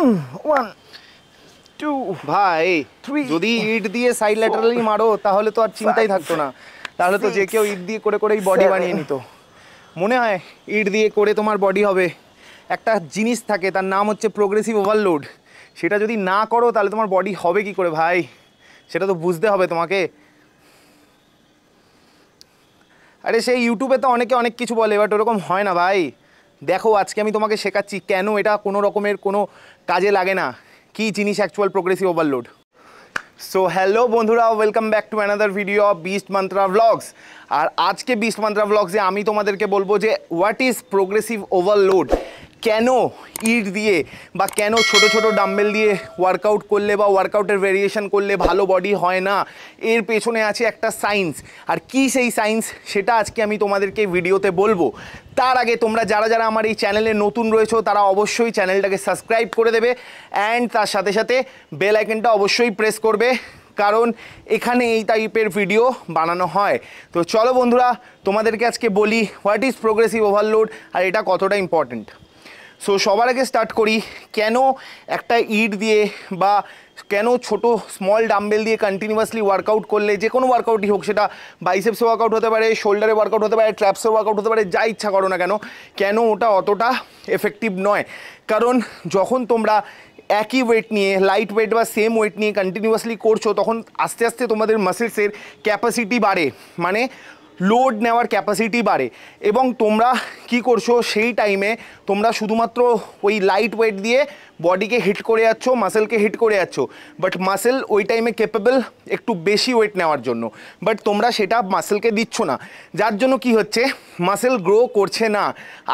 one hmm, two ভাই যদি ইট দিয়ে সাইড ল্যাটারালি মারো তাহলে তো আর চিন্তাই থাকতো না তাহলে তো যে কেউ ইট দিয়ে করে করেই বডি বানিয়ে নিত মনে হয় ইট দিয়ে করে তোমার বডি হবে একটা জিনিস থাকে তার নাম হচ্ছে প্রোগ্রেসিভ ওভারলোড সেটা যদি না করো তাহলে তোমার বডি হবে কি করে ভাই সেটা তো বুঝতে হবে তোমাকে আরে সেই ইউটিউবে তো অনেকে অনেক কিছু বলে বাট ওরকম হয় না ভাই দেখো আজকে আমি তোমাকে শেখাচ্ছি কেন এটা কোনো রকমের কোনো কাজে লাগে না কি জিনিস actual progressive overload so hello বন্ধুরা welcome back to another video of beast mantra blogs আর আজকে বিস্ট মান্ত্রা ব্লগসে আমি তোমাদেরকে বলবো যে হোয়াট ইজ প্রোগ্রেসিভ ওভারলোড কেন ইট দিয়ে বা কেন ছোট ছোট ডাম্বেল দিয়ে ওয়ার্কআউট করলে বা ওয়ার্কআউটের ভেরিয়েশন করলে ভালো বডি হয় না এর পেছনে আছে একটা সায়েন্স আর কি সেই সায়েন্স সেটা আজকে আমি তোমাদেরকে ভিডিওতে বলবো তার আগে তোমরা যারা যারা আমার এই চ্যানেলে নতুন রয়েছো তারা অবশ্যই চ্যানেলটাকে সাবস্ক্রাইব করে দেবে অ্যান্ড তার সাথে সাথে বেল আইকনটা অবশ্যই প্রেস করবে কারণ এখানে এই টাইপের ভিডিও বানানো হয় তো চলো বন্ধুরা তোমাদেরকে আজকে বলি হোয়াট ইজ প্রোগ্রেসিভ ওভারলোড আর এটা কতটা ইম্পর্ট্যান্ট সো সবার আগে স্টার্ট করি কেন একটা ইট দিয়ে বা কেন ছোট স্মল ডাম্বেল দিয়ে কন্টিনিউয়াসলি ওয়ার্কআউট করলে যে কোনো ওয়ার্কআউটই হোক সেটা বাইসেপসে ওয়ার্কআউট হতে পারে শোল্ডারে ওয়ার্কআউট হতে পারে ট্র্যাপসে ওয়ার্কআউট হতে পারে যা ইচ্ছা করো না কেন কেন ওটা অতটা এফেক্টিভ নয় কারণ যখন তোমরা একই ওয়েট নিয়ে লাইট ওয়েট বা সেম ওয়েট নিয়ে কন্টিনিউয়াসলি করছো তখন আস্তে আস্তে তোমাদের মাসেলসের ক্যাপাসিটি বাড়ে মানে লোড নেওয়ার ক্যাপাসিটি বাড়ে এবং তোমরা কি করছো সেই টাইমে তোমরা শুধুমাত্র ওই লাইট ওয়েট দিয়ে বডিকে হিট করে যাচ্ছ মাসেলকে হিট করে যাচ্ছ বাট মাসেল ওই টাইমে ক্যাপেবল একটু বেশি ওয়েট নেওয়ার জন্য বাট তোমরা সেটা মাসেলকে দিচ্ছ না যার জন্য কি হচ্ছে মাসেল গ্রো করছে না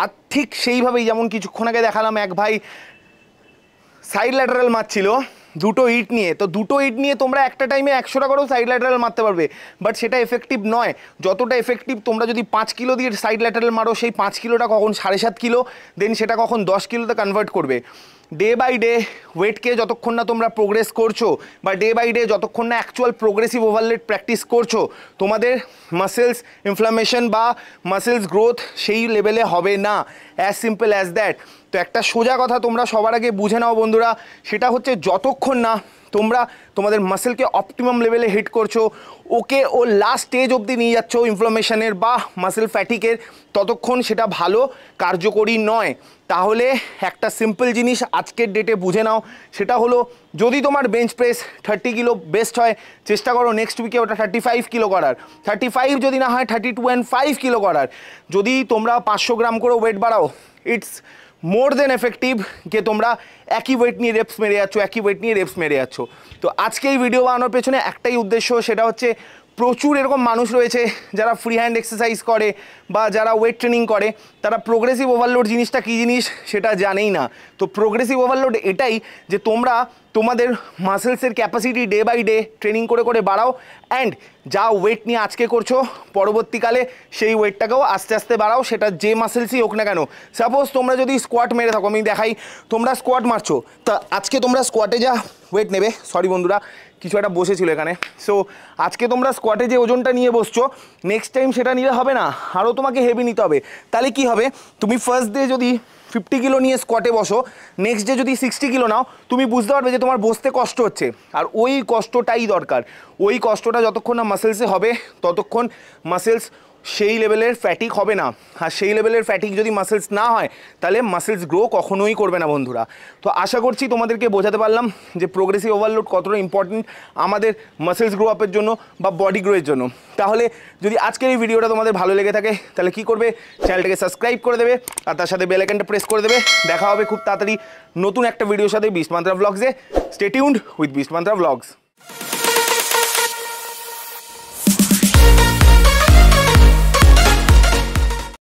আর ঠিক সেইভাবেই যেমন কিছুক্ষণ আগে দেখালাম এক ভাই সাইড ল্যাটারাল মারছিল দুটো ইট নিয়ে তো দুটো ইট নিয়ে তোমরা একটা টাইমে একশোটা করেও সাইড ল্যাটারাল মারতে পারবে বাট সেটা এফেক্টিভ নয় যতটা এফেক্টিভ তোমরা যদি পাঁচ কিলো দিয়ে সাইড ল্যাটারাল মারো সেই পাঁচ কিলোটা কখন সাড়ে সাত কিলো দেন সেটা কখন দশ কিলোতে কনভার্ট করবে ডে বাই ডে ওয়েটকে যতক্ষণ না তোমরা প্রোগ্রেস করছো বা ডে বাই ডে যতক্ষণ না অ্যাকচুয়াল প্রোগ্রেসিভ ওভারলেট প্র্যাকটিস করছো তোমাদের মাসেলস ইনফ্লামেশন বা মাসেলস গ্রোথ সেই লেভেলে হবে না অ্যাজ সিম্পল অ্যাজ দ্যাট তো একটা সোজা কথা তোমরা সবার আগে বুঝে নাও বন্ধুরা সেটা হচ্ছে যতক্ষণ না তোমরা তোমাদের মাসেলকে অপটিমাম লেভেলে হিট করছো ওকে ও লাস্ট স্টেজ অবধি নিয়ে যাচ্ছ ইনফ্লামেশনের বা মাসেল ফ্যাটিকের ততক্ষণ সেটা ভালো কার্যকরী নয় তাহলে একটা সিম্পল জিনিস আজকের ডেটে বুঝে নাও সেটা হলো যদি তোমার bench press thirty kilo best হয় চেষ্টা করো নেক্সট উইকে ওটা থার্টি ফাইভ কিলো করার থার্টি ফাইভ যদি না হয় thirty two and five kilo করার যদি তোমরা পাঁচশো গ্রাম করে ওয়েট বাড়াও ইটস মোর দেন এফেক্টিভ যে তোমরা একই ওয়েট নিয়ে রেপস মেরে যাচ্ছ একই ওয়েট নিয়ে রেপস মেরে যাচ্ছ তো আজকে এই ভিডিও বানানোর পেছনে একটাই উদ্দেশ্য সেটা হচ্ছে প্রচুর এরকম মানুষ রয়েছে যারা ফ্রি হ্যান্ড এক্সারসাইজ করে বা যারা ওয়েট ট্রেনিং করে তারা প্রোগ্রেসিভ ওভারলোড জিনিসটা কী জিনিস সেটা জানেই না তো প্রোগ্রেসিভ ওভারলোড এটাই যে তোমরা তোমাদের মাসেলসের capacity day by day training করে করে বাড়াও অ্যান্ড যা ওয়েট নিয়ে আজকে করছো পরবর্তীকালে সেই ওয়েটটাকেও আস্তে আস্তে বাড়াও সেটা যে মাসেলসই হোক না কেন সাপোজ তোমরা যদি স্কোয়াট মেরে থাকো আমি দেখাই তোমরা স্কোয়াট মারছো তা আজকে তোমরা স্কোয়াটে যা ওয়েট নেবে সরি বন্ধুরা কিছু একটা বসেছিল এখানে সো আজকে তোমরা স্কোয়াটে যে ওজনটা নিয়ে বসছো নেক্সট টাইম সেটা নিলে হবে না আরও তোমাকে হেভি নিতে হবে তাহলে কি হবে তুমি ফার্স্ট ডে যদি ফিফটি কিলো নিয়ে স্কোয়াটে বসো নেক্সট ডে যদি সিক্সটি কিলো নাও তুমি বুঝতে পারবে যে তোমার বসতে কষ্ট হচ্ছে আর ওই কষ্টটাই দরকার ওই কষ্টটা যতক্ষণ না মাসেলসে হবে ততক্ষণ মাসেলস সেই লেভেলের ফ্যাটিক হবে না আর সেই লেভেলের ফ্যাটিক যদি মাসেলস না হয় তাহলে মাসেলস গ্রো কখনোই করবে না বন্ধুরা তো আশা করছি তোমাদেরকে বোঝাতে পারলাম যে প্রোগ্রেসিভ ওভারলোড কতটা ইম্পর্টেন্ট আমাদের মাসেলস গ্রো আপের জন্য বা বডি গ্রোয়ের জন্য তাহলে যদি আজকের এই ভিডিওটা তোমাদের ভালো লেগে থাকে তাহলে কি করবে চ্যানেলটাকে সাবস্ক্রাইব করে দেবে আর তার সাথে বেলাইকানটা প্রেস করে দেবে দেখা হবে খুব তাড়াতাড়ি নতুন একটা ভিডিওর সাথে বিশ মান্ত্রা ব্লগসে stay tuned with beast mantra blogs